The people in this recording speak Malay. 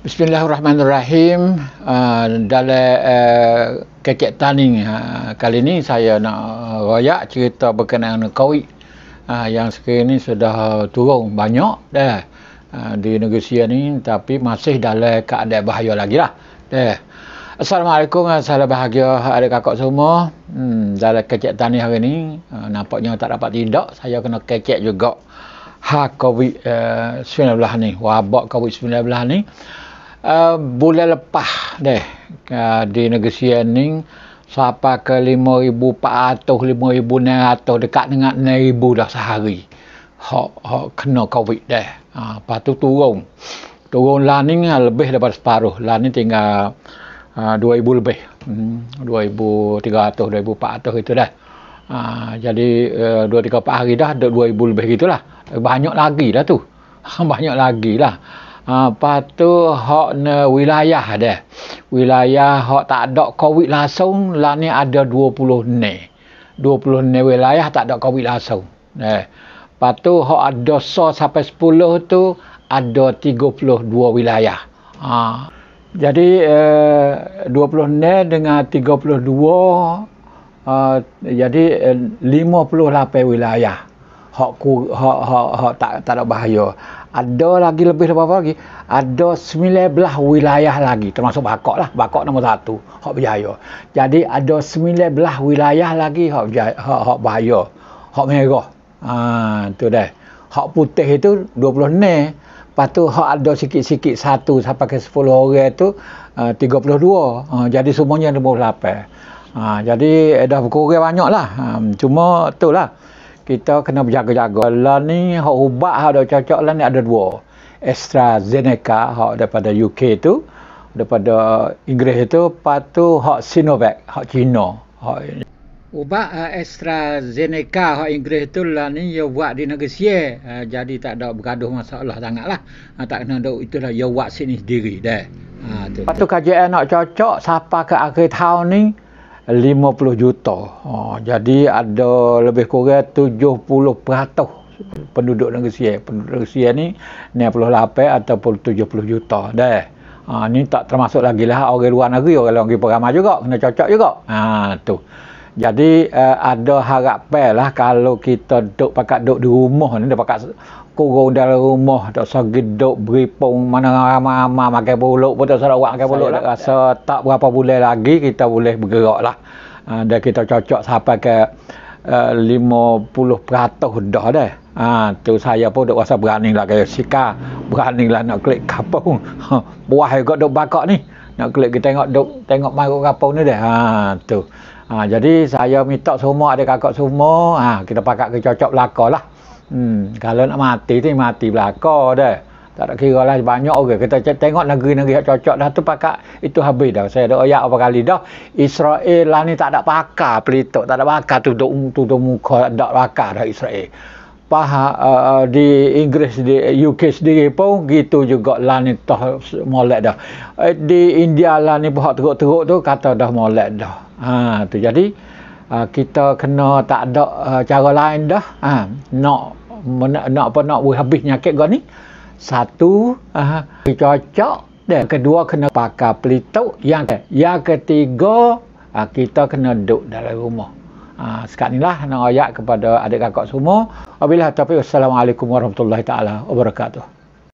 Bismillahirrahmanirrahim. Uh, dalam uh, ah, kecek taning uh, ah, kali ini saya nak royak cerita berkenaan dengan COVID uh, yang sekarang ini sudah turun banyak deh uh, di negeri Sia ini tapi masih dalam keadaan bahaya lagi lah. Deh. Assalamualaikum, salam bahagia adik kakak semua. Hmm, dalam kecek tani hari ini, uh, nampaknya tak dapat tindak, saya kena kecek juga. Ha COVID-19 uh, ni, wabak COVID-19 ni uh, bulan lepas deh uh, di negeri Siening sampai ke 5400 5600 dekat dengan 6000 dah sehari. Hok hok kena covid deh. Ha uh, patu turun. Turun landing ah, lebih daripada separuh. Landing tinggal uh, 2000 lebih. Hmm, 2300 2400 itu dah. Uh, jadi uh, 2 3 4 hari dah ada 2000 lebih gitulah. Banyak lagi dah eh, tu. Banyak lagi lah. Ha, lepas tu, hak ne wilayah dia. Wilayah hak tak ada COVID langsung, lah ni ada 20 ni. 20 ni wilayah tak ada COVID langsung. Eh. Lepas tu, hak ada so sampai 10 tu, ada 32 wilayah. Ha. Jadi, eh, 20 ni dengan 32, uh, eh, jadi eh, 58 wilayah. Hak, ku, hak, hak, hak tak, tak ada bahaya ada lagi lebih daripada lagi ada 19 wilayah lagi termasuk Bakok lah Bakok nombor satu Hak Berjaya jadi ada 19 wilayah lagi Hak Berjaya Hak, Bahaya Hak Merah ha, tu dah Hak Putih itu 26 lepas tu Hak ada sikit-sikit satu sampai ke 10 orang itu uh, 32 ha, jadi semuanya 28 ha, jadi eh, dah berkurang banyak lah ha, cuma tu lah kita kena berjaga-jaga. Lah ni hak ubat hak dah cocok lah ni ada dua. Extra AstraZeneca hak daripada UK tu, daripada Inggeris tu, patu hak Sinovac hak Cina. Hak ini. Ubat uh, AstraZeneca hak Inggeris tu lah ni ia buat di negeri Sia. Uh, eh, jadi tak ada bergaduh masalah sangat lah. Uh, tak kena ada itulah ia buat sini sendiri dah. Ha, tu, Lepas tu KJN nak cocok sampai ke akhir tahun ni 50 juta. Ha, jadi ada lebih kurang 70% penduduk negeri Sia. Penduduk negeri Siak ni 68 ataupun 70 juta dah. Ha, ni tak termasuk lagi lah orang luar negeri, orang luar negeri peramah juga, kena cocok juga. Ha, tu. Jadi uh, ada harapan lah kalau kita duduk pakat duduk di rumah ni, duduk pakat kurau dalam rumah tak usah geduk beripung mana ramai-ramai makan buluk pun tak usah orang makan buluk tak rasa tak berapa bulan lagi kita boleh bergerak lah ha, ah, dan kita cocok sampai ke eh, uh, 50% dah dah ha, tu saya pun tak rasa berani lah kaya sika berani lah nak klik kapung ha, buah juga duk bakak ni nak klik kita tengok duk tengok maru kapung ni dah ha, tu ha, jadi saya minta semua ada kakak semua ha, kita pakai kecocok belakang lah Hmm, kalau nak mati tu mati belaka dah. Tak ada kira lah banyak orang. Kita tengok negeri-negeri yang cocok dah tu pakak itu habis dah. Saya ada ayat apa kali dah. Israel lah ni tak ada pakar pelitok, Tak ada pakar tu duduk, duduk muka. Tak ada pakar dah Israel. Paha, uh, di Inggeris, di UK sendiri pun gitu juga lah ni toh molek dah. Eh, di India lah ni pahak teruk-teruk tu kata dah molek dah. Ha, tu jadi uh, kita kena tak ada uh, cara lain dah. Ha, nak no nak, nak apa nak habis nyakit kau ni satu uh, cocok dan kedua kena pakai pelituk yang yang ketiga uh, kita kena duduk dalam rumah uh, sekarang inilah nak ayat kepada adik kakak semua wabillahi Tapi wassalamualaikum warahmatullahi taala wabarakatuh